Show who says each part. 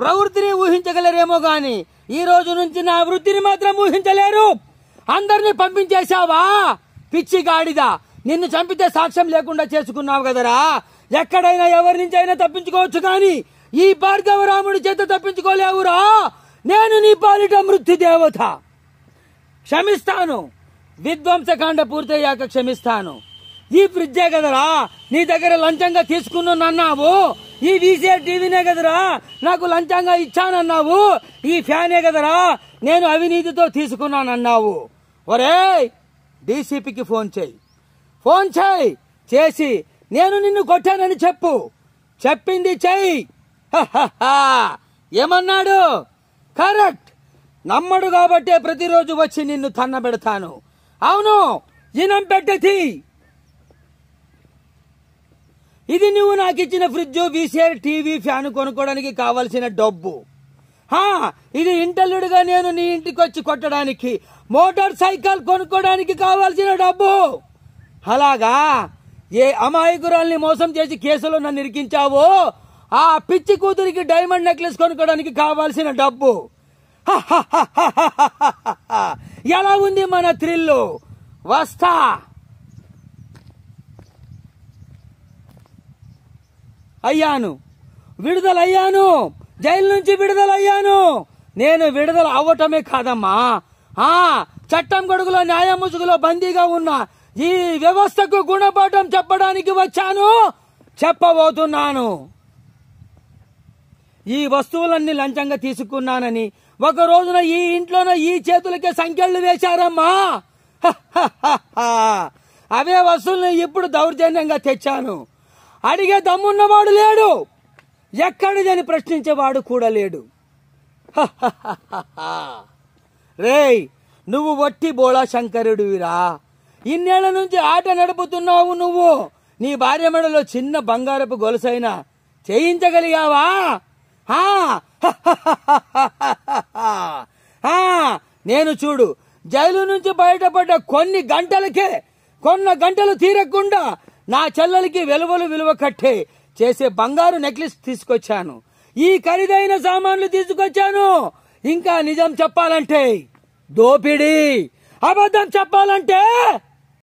Speaker 1: ప్రవృత్తిని ఊహించగలరేమో గాని ఈ రోజు నుంచి నా వృత్తిని మాత్రం ఊహించలేరు అందరినీ పంపించేశావా పిచ్చి గాడిద నిన్ను చంపితే సాక్ష్యం లేకుండా చేసుకున్నావు కదరా ఎక్కడైనా ఎవరి నుంచి అయినా తప్పించుకోవచ్చు కానీ ఈ భార్గవరాముడి చేత తప్పించుకోలేవురా నేను నీ పాలిట మృత్యు దేవత క్షమిస్తాను విధ్వంసకాండ పూర్తయ్యాక క్షమిస్తాను ఈ ఫ్రిడ్జే కదరా నీ దగ్గర లంచంగా తీసుకున్నాను అన్నావు ఈ వీసీఆర్ టీవీనే కదరా నాకు లంచంగా ఇచ్చానన్నావు ఈ ఫ్యానే కదరా నేను అవినీతితో తీసుకున్నానన్నావు ఒరే డీసీపీకి ఫోన్ చేయి ఫోన్ చేయి చేసి నేను నిన్ను కొట్టానని చెప్పు చెప్పింది చెయ్యి ఏమన్నాడు కరెక్ట్ నమ్మడు కాబట్టే ప్రతిరోజు వచ్చి నిన్ను తన్నబెడతాను అవును ఇనం పెట్టె ఇది నువ్వు నాకు ఇచ్చిన ఫ్రిడ్జ్ విసిఆర్ టీవీ ఫ్యాన్ కొనుక్కోవడానికి కావాల్సిన డబ్బు హా ఇది ఇంటల్లుడిగా నేను నీ ఇంటికి వచ్చి కొట్టడానికి మోటార్ సైకిల్ కొనుక్కోవడానికి కావాల్సిన డబ్బు అలాగా ఏ అమాయకురాల్ని మోసం చేసి కేసులో నన్ను ఇరికించావో ఆ పిచ్చి కూతురికి డైమండ్ నెక్లెస్ కొనుక్కోవడానికి కావాల్సిన డబ్బు ఎలా ఉంది మన థ్రిల్లు వస్తా అయ్యాను విడుదలయ్యాను జైలు నుంచి విడుదలయ్యాను నేను విడుదల అవ్వటమే కాదమ్మా ఆ చట్టం గొడుగులో న్యాయ ముసుగులో బందీగా ఉన్న ఈ వ్యవస్థకు గుణపాఠం చెప్పడానికి వచ్చాను చెప్పబోతున్నాను ఈ వస్తువులన్నీ లంచంగా తీసుకున్నానని ఒక రోజున ఈ ఇంట్లోనే ఈ చేతులకే సంఖ్యలు వేశారమ్మా అవే వస్తువుల్ని ఇప్పుడు దౌర్జన్యంగా తెచ్చాను అడిగే దమ్మున్నవాడు లేడు ఎక్కడిదని ప్రశ్నించేవాడు కూడా లేడు రేయ్ నువ్వు వట్టి బోళా శంకరుడివిరా ఇన్నేళ్ల నుంచి ఆట నడుపుతున్నావు నువ్వు నీ భార్య మెడలో చిన్న బంగారపు గొలుసైనా చేయించగలిగావా నేను చూడు జైలు నుంచి బయటపడ్డ కొన్ని గంటలకే కొన్న గంటలు తీరకుండా నా చెల్లెలకి విలువలు విలువ కట్టే చేసే బంగారు నెక్లెస్ తీసుకొచ్చాను ఈ ఖరీదైన సామాన్లు తీసుకొచ్చాను ఇంకా నిజం చెప్పాలంటే దోపిడీ అబద్ధం చెప్పాలంటే